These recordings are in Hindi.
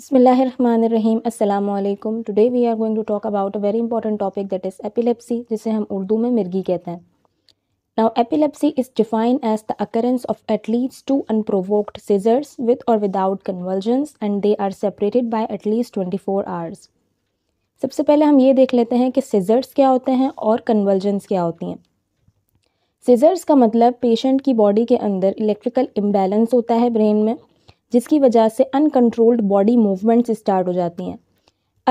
बसमीम today we are going to talk about a very important topic that is epilepsy जिसे हम उर्दू में मिर्गी कहते हैं now epilepsy is define as the occurrence of at least two unprovoked seizures with और without convulsions and they are separated by at least twenty four hours सबसे पहले हम ये देख लेते हैं कि सीजर्स क्या होते हैं और कन्वर्जेंस क्या होती हैं सीजर्स का मतलब पेशेंट की बॉडी के अंदर इलेक्ट्रिकल इम्बेलेंस होता है ब्रेन में जिसकी वजह से अनकंट्रोल्ड बॉडी मूवमेंट्स स्टार्ट हो जाती हैं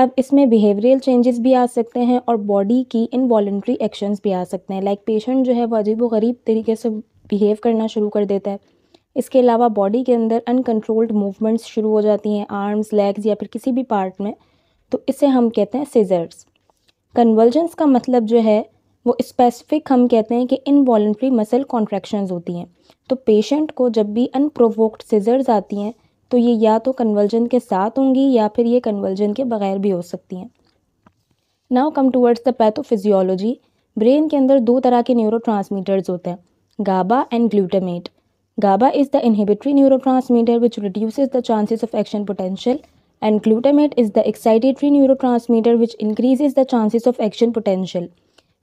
अब इसमें बिहेवियरल चेंजेस भी आ सकते हैं और बॉडी की इनवॉल्ट्री एक्शंस भी आ सकते हैं लाइक पेशेंट जो है वो अजीब गरीब तरीके से बिहेव करना शुरू कर देता है इसके अलावा बॉडी के अंदर अनकंट्रोल्ड मूवमेंट्स शुरू हो जाती हैं आर्म्स लेग्स या फिर किसी भी पार्ट में तो इसे हम कहते हैं सीजर्स कन्वर्जेंस का मतलब जो है वो स्पेसिफिक हम कहते हैं कि इनवॉल्ट्री मसल कॉन्ट्रेक्शन होती हैं तो पेशेंट को जब भी अनप्रोवोक्ड सीजर्स आती हैं तो ये या तो कन्वर्जन के साथ होंगी या फिर ये कन्वर्जन के बगैर भी हो सकती हैं now come towards the pathophysiology brain के अंदर दो तरह के न्यूरो होते हैं GABA and glutamate GABA is the inhibitory neurotransmitter which reduce the chances of action potential and glutamate is the excitatory neurotransmitter which increase the chances of action potential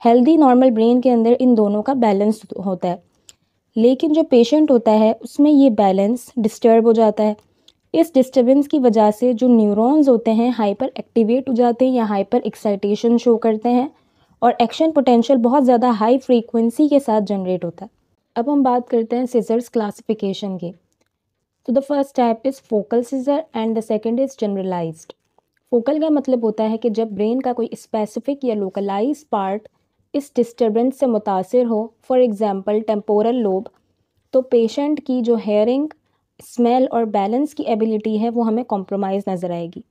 healthy normal brain के अंदर इन दोनों का बैलेंस होता है लेकिन जो पेशेंट होता है उसमें ये बैलेंस डिस्टर्ब हो जाता है इस डिस्टर्बेंस की वजह से जो न्यूरॉन्स होते हैं हाइपर एक्टिवेट हो जाते हैं या हाइपर एक्साइटेशन शो करते हैं और एक्शन पोटेंशियल बहुत ज़्यादा हाई फ्रीक्वेंसी के साथ जनरेट होता है अब हम बात करते हैं सीजर्स क्लासिफिकेशन की तो the first type is focal seizure and the second is generalised focal का मतलब होता है कि जब ब्रेन का कोई स्पेसिफिक या लोकलाइज पार्ट इस डिस्टर्बेंस से मुतासर हो फॉर एग्ज़ाम्पल टेम्पोरल लोब तो पेशेंट की जो हेयरिंग स्मेल और बैलेंस की एबिलिटी है वो हमें कॉम्प्रोमाइज़ नज़र आएगी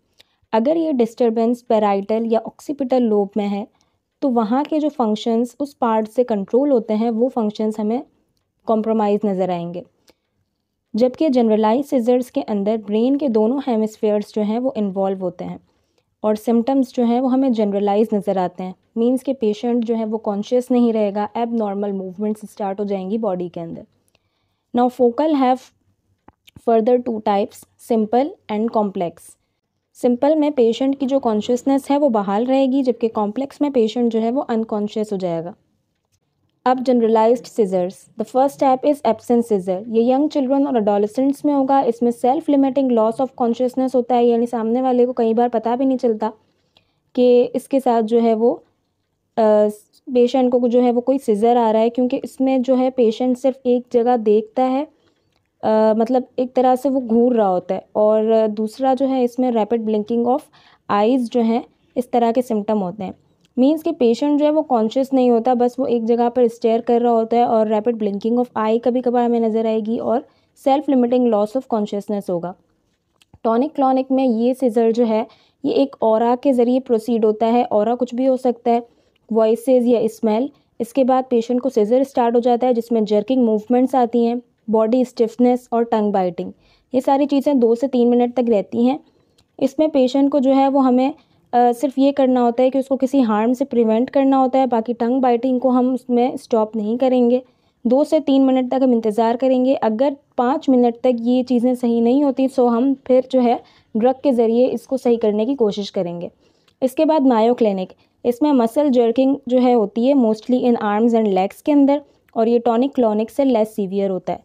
अगर ये डिस्टर्बेंस पेराइटल या ऑक्सीपिटल लोब में है तो वहाँ के जो फंक्शंस उस पार्ट से कंट्रोल होते हैं वो फंक्शंस हमें कॉम्प्रोमाइज़ नज़र आएंगे जबकि जनरलाइज सीजर्स के अंदर ब्रेन के दोनों हेमस्फेयर्स जो हैं वो इन्वॉल्व होते हैं और सिम्टम्स जो हैं वो हमें जनरलाइज नज़र आते हैं मीन्स के पेशेंट जो है वो कॉन्शियस नहीं रहेगा एब नॉर्मल मूवमेंट्स स्टार्ट हो जाएंगी बॉडी के अंदर now focal have further two types simple and complex simple में पेशेंट की जो कॉन्शियसनेस है वो बहाल रहेगी जबकि कॉम्प्लेक्स में पेशेंट जो है वो अनकॉन्शियस हो जाएगा अब generalised seizures the first step is absent seizure ये यंग चिल्ड्रन और अडोलसेंट्स में होगा इसमें self limiting loss of consciousness होता है यानी सामने वाले को कई बार पता भी नहीं चलता कि इसके साथ जो है वो पेशेंट को जो है वो कोई सीज़र आ रहा है क्योंकि इसमें जो है पेशेंट सिर्फ एक जगह देखता है आ, मतलब एक तरह से वो घूर रहा होता है और दूसरा जो है इसमें रैपिड ब्लिंकिंग ऑफ आइज़ जो हैं इस तरह के सिम्टम होते हैं मीन्स कि पेशेंट जो है वो कॉन्शियस नहीं होता बस वो एक जगह पर स्टेयर कर रहा होता है और रैपिड ब्लिंकिंग ऑफ आई कभी कभार हमें नज़र आएगी और self limiting loss of consciousness होगा टॉनिक क्लॉनिक में ये सीजर जो है ये एक और के ज़रिए प्रोसीड होता है और कुछ भी हो सकता है वॉइसेज या स्मेल इसके बाद पेशेंट को सीजर स्टार्ट हो जाता है जिसमें जर्किंग मूवमेंट्स आती हैं बॉडी स्टिफनेस और टंग बाइटिंग ये सारी चीज़ें दो से तीन मिनट तक रहती हैं इसमें पेशेंट को जो है वो हमें सिर्फ ये करना होता है कि उसको किसी हार्म से प्रिवेंट करना होता है बाकी टंग बाइटिंग को हम उसमें स्टॉप नहीं करेंगे दो से तीन मिनट तक हम इंतज़ार करेंगे अगर पाँच मिनट तक ये चीज़ें सही नहीं होती सो तो हम फिर जो है ड्रग के ज़रिए इसको सही करने की कोशिश करेंगे इसके बाद मायो क्लिनिक इसमें मसल जर्किंग जो है होती है mostly in arms and legs के अंदर और ये टॉनिक क्लोनिक से लेस सीवियर होता है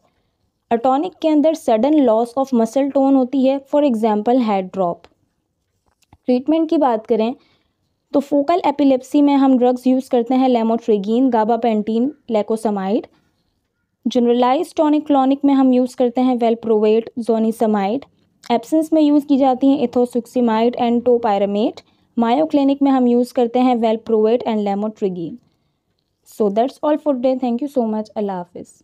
अटोनिक के अंदर sudden loss of muscle tone होती है for example head drop treatment की बात करें तो फोकल एपिलेप्सी में हम ड्रग्स यूज़ करते हैं lamotrigine gabapentin lacosamide generalise tonic clonic में हम यूज़ करते हैं वेलप्रोवेट जोनीसमाइड एब्सेंस में यूज़ की जाती हैं इथोसुक्सीमाइड एंड टोपायरामेट मायोक्लिनिक में हम यूज़ करते हैं valproate and lamotrigine so that's all for day thank you so much Allah हाफिज़